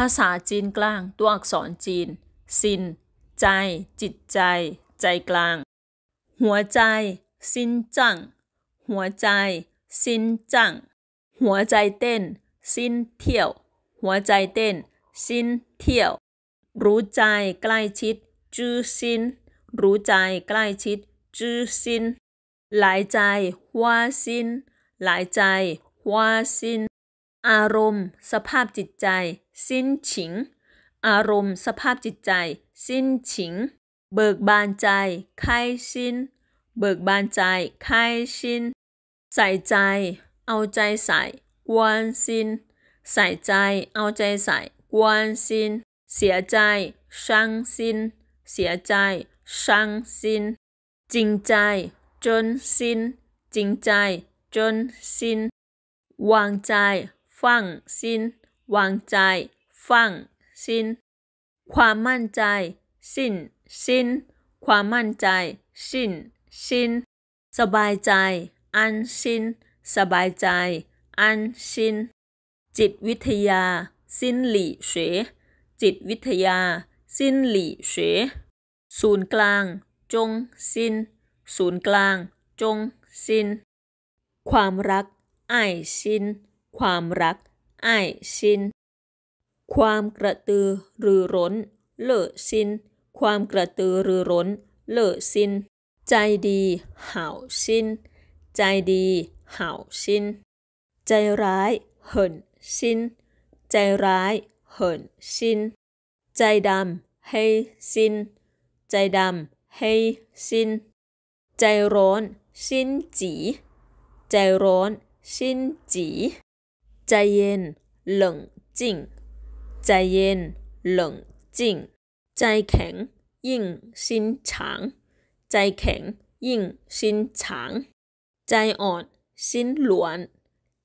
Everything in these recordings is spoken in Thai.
ภาษาจีนกลาง ตัวอักษรจีน ซิน ใจจิตใจ ใจกลาง หัวใจ ซินจังหัวใจ ซินจัง หัวใจเต้น ซินเที่ยว หัวใจเต้น ซินเที่ยว รู้ใจใกล้ชิดจื้อซิน รู้ใจใกล้ชิดจื้อซิน หลายใจหัวซิน หลายใจหัวซินอารมณ์สภาพจิตใจสิ้นฉิง อารมณ์สภาพจิตใจ สิ้นฉิง เบิกบานใจไข้สิ้นเบิกบานใจไข้สิ้นใส่ใจ เอาใจใส่กวนสิ้นใส่ใจเอาใจใส่กวนสิ้นเสียใจชังสิ้นเสียใจชังสิ้นจริงใจจนสิ้นจริงใจจนสิ้นวางใจฟั่งซินวางใจ ฟั่งซินความมั่นใจสิ้นสิ้น ความมั่นใจ สิ้นสิ้นสบายใจ อันสินสบายใจ อันซินจิตวิทยาซินหลี่เฉจิตวิทยาซินหลี่เฉศูนย์กลาง จงสิ้นศูนย์กลาง จงสิ้น ความรักไอสิ้นความรักไอชิน ความกระตือรือร้น เลอชิน ความกระตือรือร้นเลอชิน ใจดีเห่าชิน ใจดีเห่าชิน ใจร้ายเหินชิน ใจร้ายเหินชิน ใจดำเฮชิน ใจดำเฮชิน ใจร้อนชินจี ใจร้อนชินจีใจเย็นหลงจิงใจเย็นหลงจิงใจแข็งยิ่งสินฉางใจแข็งยิ่งสินฉางใจอ่อนสินหลวน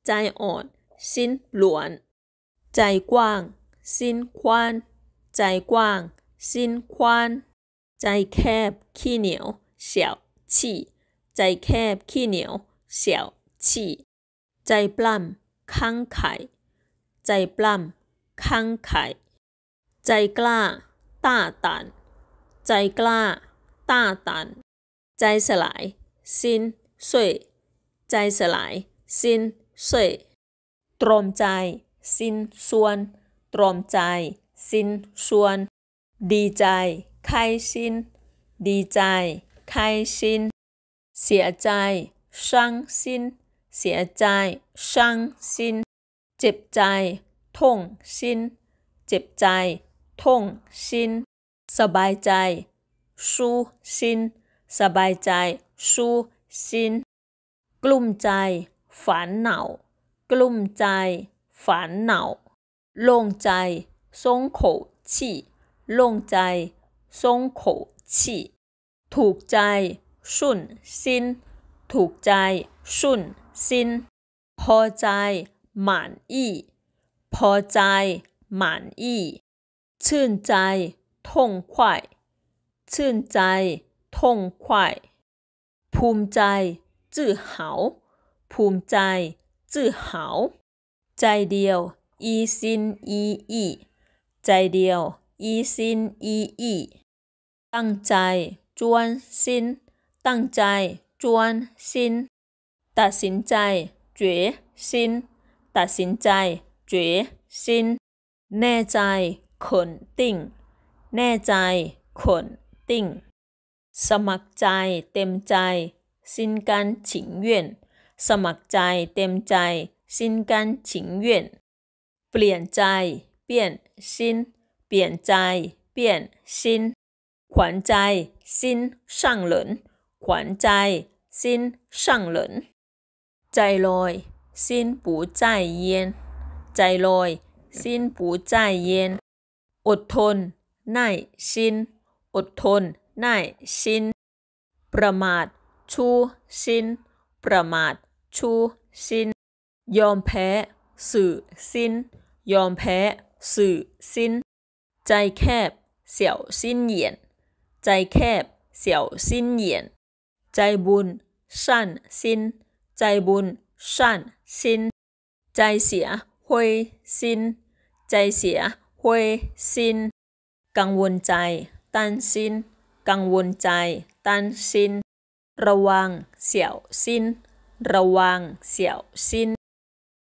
ใจอ่อนสินหลวน ใจกว้าง สินควานใจกว้างสินควานใจแคบขี้เหนียวเสียวฉี่ใจแคบขี้เหนียวเสียวฉี่ใจปล้ำข้างไข่ใจปล้ำข้างไข่ใจกล้าต้าตันใจกล้าต้าตันใจสลาย สิ้นสวยใจสลายสิ้นสวยตรอมใจสิ้นส่วน ตรอมใจสิ้นส่วน ดีใจไข้สิ้นดีใจไข้สิ้นเสียใจสสงิ้นเสียใจชังซินเจ็บใจ ท่งซินเจ็บใจท่งซินสบายใจซูซินสบายใจซูซินกลุ่มใจฝันเหนากลุ่มใจฝันเหนาโลงใจสรงโขฉี่ลงใจสรงโขฉี่ถูกใจสุนซินถูกใจสุ่นสิ้นพอใจ满意พอใจ满意ชื่นใจ痛快ชื่นใจ痛快ภูมิใจ自豪ภูมิใจ自豪ใจเดียว一心一意ใจเดียว一心一意ตั้งใจ专心ตั้งใจ专心ัดสินใจเจ๋ซินตัดสินใจเจ๋ซินแน่ใจขนติ่งแน่ใจขนติ่งสมัครใจเต็มใจซินกันฉิงเยียนสมัครใจเต็มใจซินกันฉิงเยียนเปลี่ยนใจเปลี่ยนซินเปลี่ยนใจเปลี่ยนซินขวัญใจซินสช่างหลนขวัญใจซินสช่างหลนใจลอย สิ้นปูใจเย็นใจลอยสิ้นปูใจเย็นอดทน น่ายชินอดทนน่ายชินประมาท ชูชินประมาทชูชินยอมแพ้ สื่อสิ้น ยอมแพ้ สื่อสิ้น ใจแคบ เสี่ยวสิ้นเหยียน ใจแคบ เสี่ยวสิ้นเหยียน ใจบุญ สั้นสิ้นใจบุญชั่นซินใจเสียหุยซินใจเสียหุยซินกังวลใจตันซินกังวลใจตันซินระวังเสี่ยวซินระวังเสี่ยวซิน